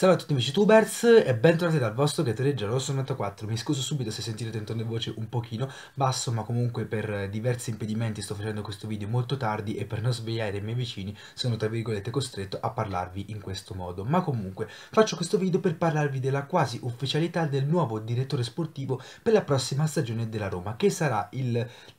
Salve a tutti amici tubers e bentornati dal vostro creatore Rosso 94 Mi scuso subito se sentirete un tono di voce un pochino basso ma comunque per diversi impedimenti sto facendo questo video molto tardi e per non svegliare i miei vicini sono tra virgolette costretto a parlarvi in questo modo ma comunque faccio questo video per parlarvi della quasi ufficialità del nuovo direttore sportivo per la prossima stagione della Roma che sarà il,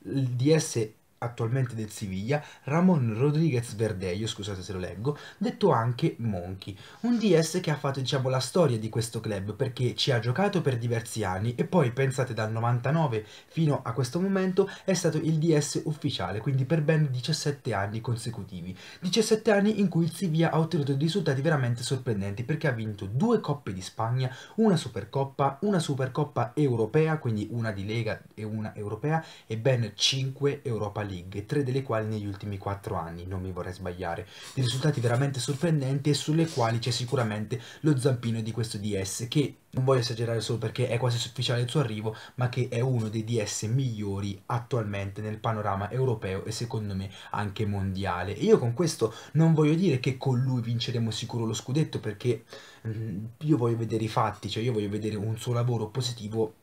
il DS attualmente del Siviglia, Ramon Rodriguez Verdeio, scusate se lo leggo, detto anche Monchi, un DS che ha fatto diciamo la storia di questo club perché ci ha giocato per diversi anni e poi pensate dal 99 fino a questo momento è stato il DS ufficiale, quindi per ben 17 anni consecutivi, 17 anni in cui il Siviglia ha ottenuto risultati veramente sorprendenti perché ha vinto due coppe di Spagna, una Supercoppa, una Supercoppa europea, quindi una di Lega e una europea e ben 5 Europa League League, tre delle quali negli ultimi quattro anni, non mi vorrei sbagliare. Dei risultati veramente sorprendenti e sulle quali c'è sicuramente lo zampino di questo DS che non voglio esagerare solo perché è quasi ufficiale il suo arrivo, ma che è uno dei DS migliori attualmente nel panorama europeo e secondo me anche mondiale. E io con questo non voglio dire che con lui vinceremo sicuro lo scudetto perché mm, io voglio vedere i fatti, cioè io voglio vedere un suo lavoro positivo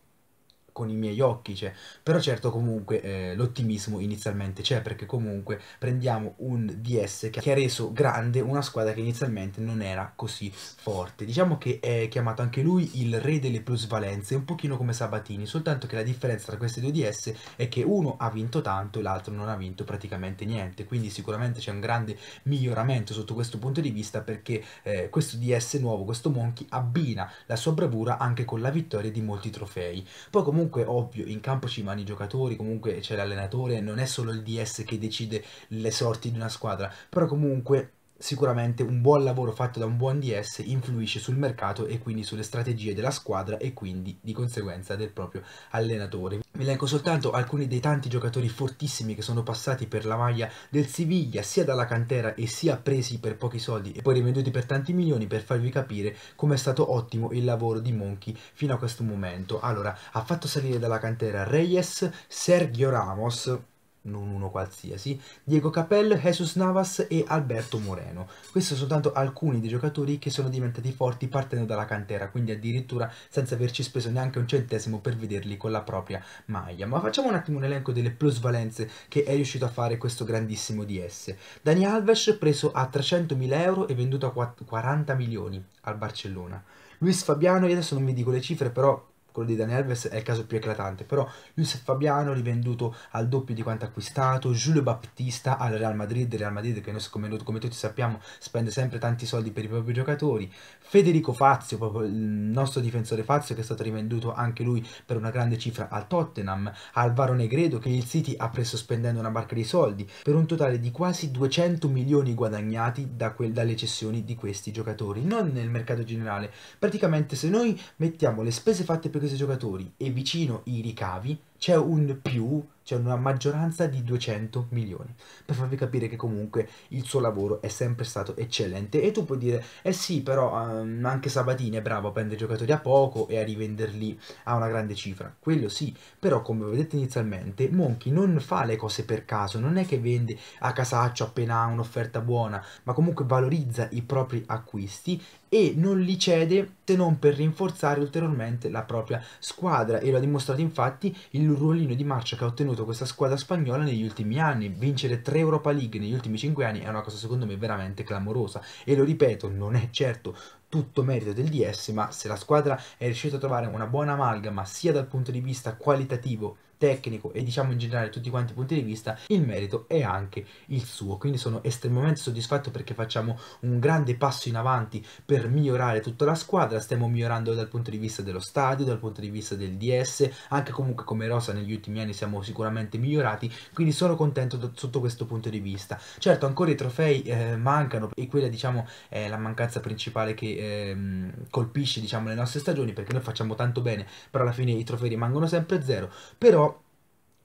con i miei occhi c'è, cioè. però certo comunque eh, l'ottimismo inizialmente c'è perché comunque prendiamo un DS che ha reso grande una squadra che inizialmente non era così forte, diciamo che è chiamato anche lui il re delle plusvalenze, un pochino come Sabatini, soltanto che la differenza tra questi due DS è che uno ha vinto tanto e l'altro non ha vinto praticamente niente, quindi sicuramente c'è un grande miglioramento sotto questo punto di vista perché eh, questo DS nuovo, questo Monkey abbina la sua bravura anche con la vittoria di molti trofei, poi comunque comunque ovvio in campo ci vanno i giocatori, comunque c'è l'allenatore, non è solo il DS che decide le sorti di una squadra, però comunque sicuramente un buon lavoro fatto da un buon DS influisce sul mercato e quindi sulle strategie della squadra e quindi di conseguenza del proprio allenatore. Vi elenco soltanto alcuni dei tanti giocatori fortissimi che sono passati per la maglia del Siviglia sia dalla cantera e sia presi per pochi soldi e poi rivenduti per tanti milioni per farvi capire come è stato ottimo il lavoro di Monchi fino a questo momento. Allora, ha fatto salire dalla cantera Reyes, Sergio Ramos, non uno qualsiasi, Diego Capel, Jesus Navas e Alberto Moreno. Questi sono soltanto alcuni dei giocatori che sono diventati forti partendo dalla cantera, quindi addirittura senza averci speso neanche un centesimo per vederli con la propria maglia. Ma facciamo un attimo un elenco delle plusvalenze che è riuscito a fare questo grandissimo DS. Dani Alves preso a 300.000 euro e venduto a 40 milioni al Barcellona. Luis Fabiano, io adesso non vi dico le cifre, però quello di Dani Alves è il caso più eclatante, però Luis Fabiano rivenduto al doppio di quanto acquistato, Giulio Battista al Real Madrid, Real Madrid che noi come, come tutti sappiamo spende sempre tanti soldi per i propri giocatori, Federico Fazio, proprio il nostro difensore Fazio che è stato rivenduto anche lui per una grande cifra al Tottenham, Alvaro Negredo che il City ha preso spendendo una barca di soldi, per un totale di quasi 200 milioni guadagnati da dalle cessioni di questi giocatori, non nel mercato generale, praticamente se noi mettiamo le spese fatte per questi questi giocatori e vicino i ricavi c'è un più c'è una maggioranza di 200 milioni, per farvi capire che comunque il suo lavoro è sempre stato eccellente e tu puoi dire, eh sì però um, anche Sabatini è bravo a prendere giocatori a poco e a rivenderli a una grande cifra, quello sì, però come vedete inizialmente Monchi non fa le cose per caso, non è che vende a casaccio appena ha un'offerta buona, ma comunque valorizza i propri acquisti e non li cede se non per rinforzare ulteriormente la propria squadra e lo ha dimostrato infatti il ruolino di marcia che ha ottenuto avuto questa squadra spagnola negli ultimi anni. Vincere 3 Europa League negli ultimi 5 anni è una cosa secondo me veramente clamorosa e lo ripeto, non è certo tutto merito del DS, ma se la squadra è riuscita a trovare una buona amalgama sia dal punto di vista qualitativo, tecnico e diciamo in generale tutti quanti i punti di vista, il merito è anche il suo. Quindi sono estremamente soddisfatto perché facciamo un grande passo in avanti per migliorare tutta la squadra, stiamo migliorando dal punto di vista dello stadio, dal punto di vista del DS, anche comunque come Rosa negli ultimi anni siamo sicuramente migliorati, quindi sono contento sotto questo punto di vista. Certo ancora i trofei eh, mancano e quella diciamo è la mancanza principale che ehm, colpisce diciamo, le nostre stagioni perché noi facciamo tanto bene, però alla fine i trofei rimangono sempre zero, però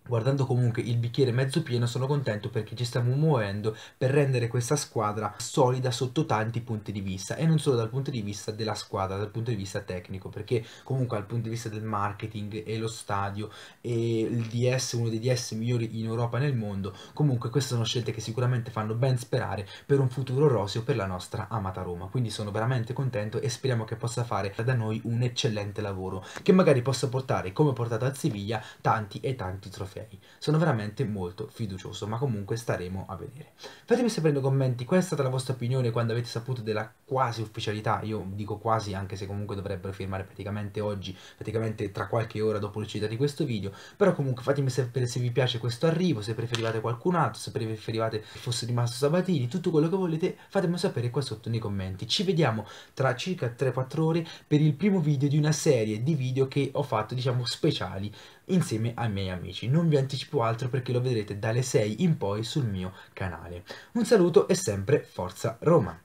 Guardando comunque il bicchiere mezzo pieno sono contento perché ci stiamo muovendo per rendere questa squadra solida sotto tanti punti di vista e non solo dal punto di vista della squadra, dal punto di vista tecnico perché comunque dal punto di vista del marketing e lo stadio e il DS, uno dei DS migliori in Europa e nel mondo, comunque queste sono scelte che sicuramente fanno ben sperare per un futuro roseo per la nostra amata Roma, quindi sono veramente contento e speriamo che possa fare da noi un eccellente lavoro che magari possa portare come portato a Siviglia tanti e tanti trofei trofei. Sono veramente molto fiducioso, ma comunque staremo a vedere. Fatemi sapere nei commenti qual è stata la vostra opinione quando avete saputo della quasi ufficialità, io dico quasi anche se comunque dovrebbero firmare praticamente oggi, praticamente tra qualche ora dopo l'uscita di questo video, però comunque fatemi sapere se vi piace questo arrivo, se preferivate qualcun altro, se preferivate fosse rimasto Sabatini, tutto quello che volete fatemi sapere qua sotto nei commenti. Ci vediamo tra circa 3-4 ore per il primo video di una serie di video che ho fatto diciamo speciali insieme ai miei amici. Non non vi anticipo altro perché lo vedrete dalle 6 in poi sul mio canale. Un saluto e sempre Forza Roma!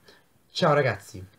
Ciao ragazzi!